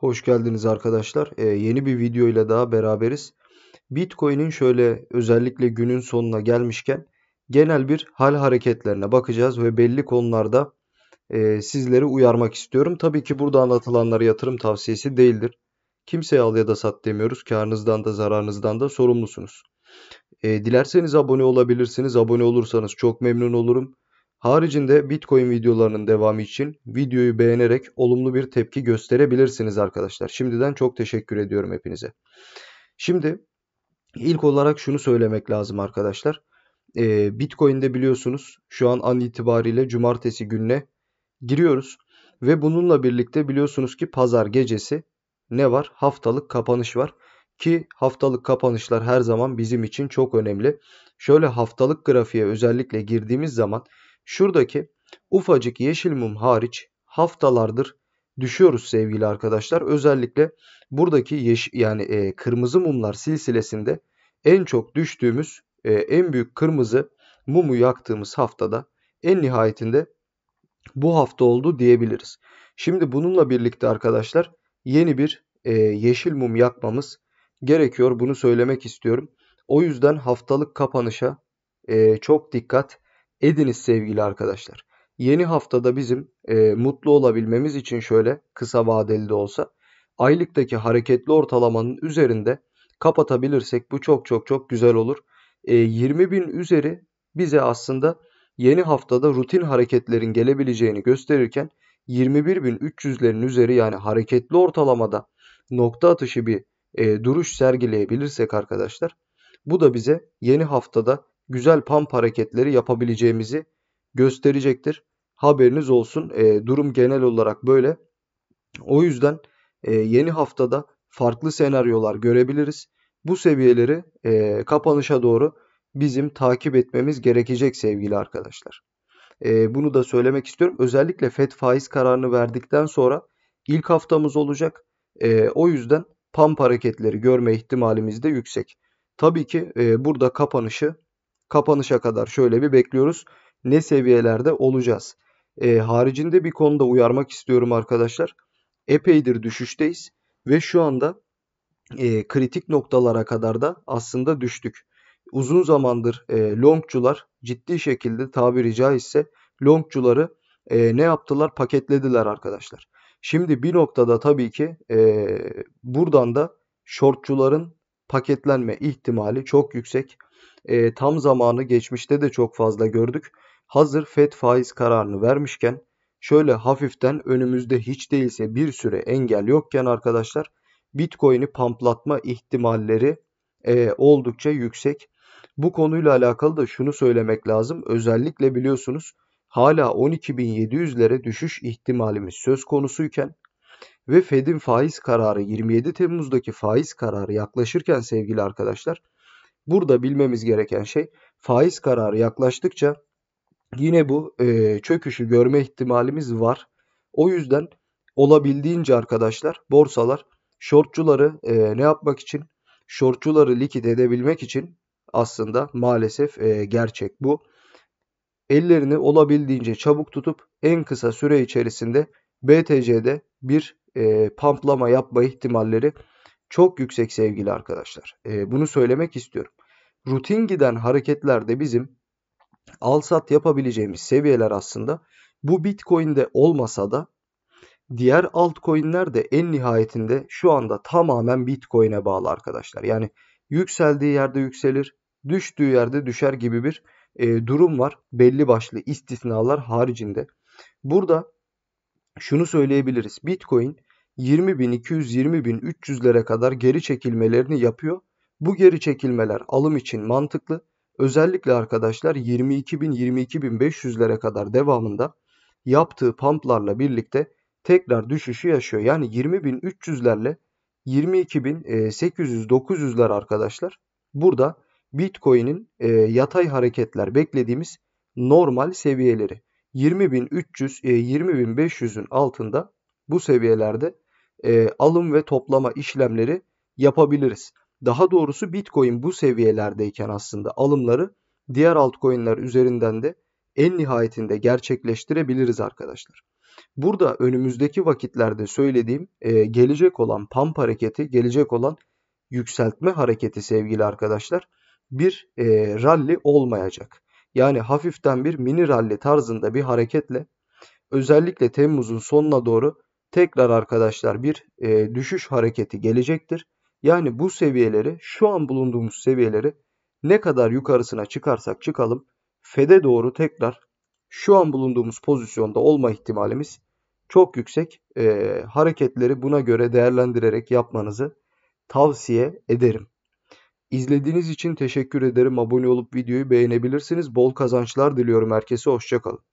Hoş geldiniz arkadaşlar. Ee, yeni bir video ile daha beraberiz. Bitcoin'in şöyle özellikle günün sonuna gelmişken genel bir hal hareketlerine bakacağız ve belli konularda e, sizleri uyarmak istiyorum. Tabii ki burada anlatılanlar yatırım tavsiyesi değildir. Kimseye al ya da sat demiyoruz. Karınızdan da zararınızdan da sorumlusunuz. E, dilerseniz abone olabilirsiniz. Abone olursanız çok memnun olurum. Haricinde Bitcoin videolarının devamı için videoyu beğenerek olumlu bir tepki gösterebilirsiniz arkadaşlar. Şimdiden çok teşekkür ediyorum hepinize. Şimdi ilk olarak şunu söylemek lazım arkadaşlar. Ee, Bitcoin'de biliyorsunuz şu an an itibariyle cumartesi gününe giriyoruz. Ve bununla birlikte biliyorsunuz ki pazar gecesi ne var? Haftalık kapanış var. Ki haftalık kapanışlar her zaman bizim için çok önemli. Şöyle haftalık grafiğe özellikle girdiğimiz zaman Şuradaki ufacık yeşil mum hariç haftalardır düşüyoruz sevgili arkadaşlar. Özellikle buradaki yeş yani e, kırmızı mumlar silsilesinde en çok düştüğümüz e, en büyük kırmızı mumu yaktığımız haftada en nihayetinde bu hafta oldu diyebiliriz. Şimdi bununla birlikte arkadaşlar yeni bir e, yeşil mum yakmamız gerekiyor. Bunu söylemek istiyorum. O yüzden haftalık kapanışa e, çok dikkat ediniz sevgili arkadaşlar. Yeni haftada bizim e, mutlu olabilmemiz için şöyle kısa vadeli de olsa aylıktaki hareketli ortalamanın üzerinde kapatabilirsek bu çok çok çok güzel olur. E, 20 bin üzeri bize aslında yeni haftada rutin hareketlerin gelebileceğini gösterirken 21.300'lerin üzeri yani hareketli ortalamada nokta atışı bir e, duruş sergileyebilirsek arkadaşlar bu da bize yeni haftada güzel pump hareketleri yapabileceğimizi gösterecektir. Haberiniz olsun. E, durum genel olarak böyle. O yüzden e, yeni haftada farklı senaryolar görebiliriz. Bu seviyeleri e, kapanışa doğru bizim takip etmemiz gerekecek sevgili arkadaşlar. E, bunu da söylemek istiyorum. Özellikle FED faiz kararını verdikten sonra ilk haftamız olacak. E, o yüzden pump hareketleri görme ihtimalimiz de yüksek. Tabii ki e, burada kapanışı kapanışa kadar şöyle bir bekliyoruz. Ne seviyelerde olacağız? E, haricinde bir konuda uyarmak istiyorum arkadaşlar. Epeydir düşüşteyiz ve şu anda e, kritik noktalara kadar da aslında düştük. Uzun zamandır e, longcular ciddi şekilde tabiri caizse longcuları e, ne yaptılar? Paketlediler arkadaşlar. Şimdi bir noktada tabii ki e, buradan da shortcuların paketlenme ihtimali çok yüksek e, tam zamanı geçmişte de çok fazla gördük. Hazır FED faiz kararını vermişken şöyle hafiften önümüzde hiç değilse bir süre engel yokken arkadaşlar Bitcoin'i pamplatma ihtimalleri e, oldukça yüksek. Bu konuyla alakalı da şunu söylemek lazım. Özellikle biliyorsunuz hala 12.700'lere düşüş ihtimalimiz söz konusuyken ve Fed'in faiz kararı 27 Temmuz'daki faiz kararı yaklaşırken sevgili arkadaşlar Burada bilmemiz gereken şey faiz kararı yaklaştıkça yine bu e, çöküşü görme ihtimalimiz var. O yüzden olabildiğince arkadaşlar borsalar şortçuları e, ne yapmak için? Şortçuları likit edebilmek için aslında maalesef e, gerçek bu. Ellerini olabildiğince çabuk tutup en kısa süre içerisinde BTC'de bir e, pamplama yapma ihtimalleri çok yüksek sevgili arkadaşlar. E, bunu söylemek istiyorum rutin giden hareketlerde bizim al sat yapabileceğimiz seviyeler aslında bu Bitcoin'de olmasa da diğer altcoin'ler de en nihayetinde şu anda tamamen Bitcoin'e bağlı arkadaşlar. Yani yükseldiği yerde yükselir, düştüğü yerde düşer gibi bir e, durum var. Belli başlı istisnalar haricinde. Burada şunu söyleyebiliriz. Bitcoin 20.200 220.000, 300'lere kadar geri çekilmelerini yapıyor bu geri çekilmeler alım için mantıklı. Özellikle arkadaşlar 22.000-22.500'lere kadar devamında yaptığı pumplarla birlikte tekrar düşüşü yaşıyor. Yani 20.300'lerle 22.800-900'ler e, arkadaşlar. Burada Bitcoin'in e, yatay hareketler beklediğimiz normal seviyeleri. 20.300 20.500'ün e, altında bu seviyelerde alım ve toplama işlemleri yapabiliriz daha doğrusu Bitcoin bu seviyelerdeyken aslında alımları diğer altcoin'ler üzerinden de en nihayetinde gerçekleştirebiliriz arkadaşlar. Burada önümüzdeki vakitlerde söylediğim e, gelecek olan pump hareketi, gelecek olan yükseltme hareketi sevgili arkadaşlar bir e, rally olmayacak. Yani hafiften bir mini rally tarzında bir hareketle özellikle Temmuz'un sonuna doğru tekrar arkadaşlar bir e, düşüş hareketi gelecektir. Yani bu seviyeleri şu an bulunduğumuz seviyeleri ne kadar yukarısına çıkarsak çıkalım Fed'e doğru tekrar şu an bulunduğumuz pozisyonda olma ihtimalimiz çok yüksek. E, hareketleri buna göre değerlendirerek yapmanızı tavsiye ederim. İzlediğiniz için teşekkür ederim. Abone olup videoyu beğenebilirsiniz. Bol kazançlar diliyorum herkese. Hoşçakalın.